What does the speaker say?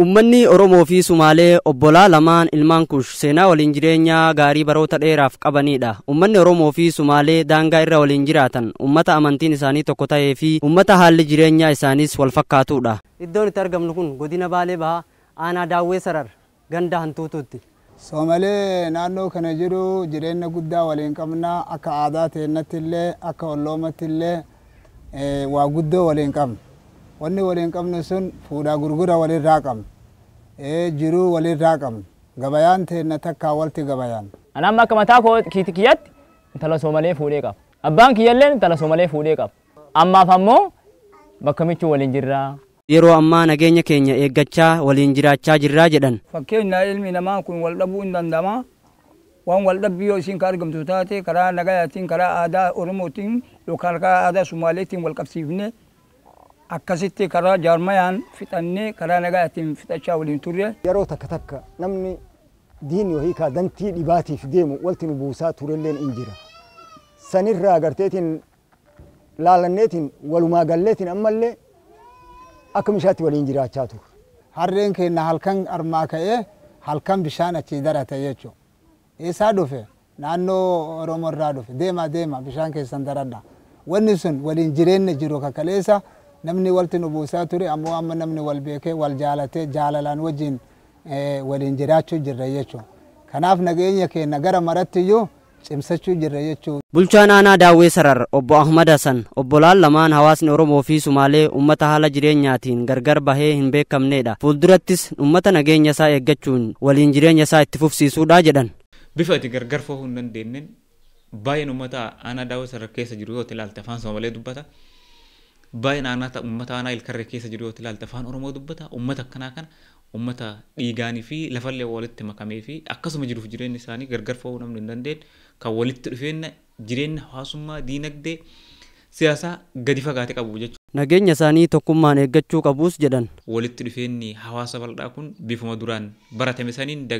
Uummanni Oromoo fi Sumaalee obbolaa lamaan ilmaan kush seenaa waliin jireenyaa gaarii baroota dheeraaf qabanidha. Uummanni Oromoo fi Sumaalee daangaa irra waliin jiraatan uummata amantiin isaanii tokko ta'ee fi uummata haalli jireenyaa isaaniis wal fakkaatudha. Iddoon itti argamnu kun godina Baalee Bahaa aanaa Daawwee Sarar ganda hantuutuutti. Soomalee naannoo kana jiru jireenya guddaa waliin qabna akka aadaa teennatti illee akka walloomatti illee. waa guddoo waliin qabna wanni waliin qabnu sun fuudhaa gurgura walirraa qabna jiruu walirraa qabna gabayaan teenna takkaa walti gabayaan. Ani amma akka mataa koo kiyyatti intala soomalee fuudhee qaba. Abbaan kiyyallee intala soomalee fuudhee qaba. Ammaaf ammoo bakka michuu waliin jirraa. yeroo ammaa nageenya keenya eeggachaa waliin jiraachaa jirraa jedhan. Fakkeenyaa ilmi namaa kun wal dhabuu hin danda'ama. وان والدب بيو سين كار جمتو تاتي كرا نغايا تين كرا آداء أرمو تين لو كار كرا آداء سومالي تين والكبسيفني أكسيتي كرا جارميان فتاني كرا نغايا تين فتاشا ولين توريا يارو تكتك نمني دين يوهي كا دنتي لباتي في ديمو والتين بوسا توريا لين إنجرا سنرى غرتيتين لالنيتين ولما غلتين أما اللي أكمشاتي والإنجرا أتشاتو هرين كي نحل كان إيه، بشانة تيدارة إيه تيجو isaa dhufe naannoo Oromoo irraa dhufe deema deema bishaan keessan daradha. Wanni sun waliin jireenya jiru kakkaleessa namni walti nu buusaa ture ammoo amma namni wal beekee wal jaalatee jaalalaan wajjin waliin jiraachuu jirra jechuudha. Kanaaf nageenya keenya gara maratti iyyuu cimsachuu jirra jechuudha. Bulchaan aanaa Daawwee Sarar obbo Ahmad Hasan obbolaan lamaan hawaasni Oromoo fi Sumaalee uummata haala jireenyaatiin gargar bahee hin beekamnedha. Fuuldurattis uummata nageenya isaa eeggachuun waliin jireenya isaa itti fufsiisuudha jedhan. bifa itti gargar fo'uu hin dandeenyeen baay'een uummata aanaa daawwa sarara keessa jiru yoo ilaalte afaan Soomalee dubbata. Baay'een aanaa uummata aanaa ilkarree keessa jiru yoo ilaalte afaan Oromoo dubbata. Uummata akkanaa kana uummata dhiigaanii fi lafallee walitti makamee fi akkasuma jiruuf jireenyi isaanii gargar fo'uu namni hin dandeenye kan walitti dhufeenya jireenya hawaasummaa diinagdee siyaasaa gadi fagaate qabu jechuudha. Nageenya isaanii tokkummaan eeggachuu qabuus jedhan. Walitti dhufeenyi hawaasa bal'aa kun bifuma duraan baratame saniin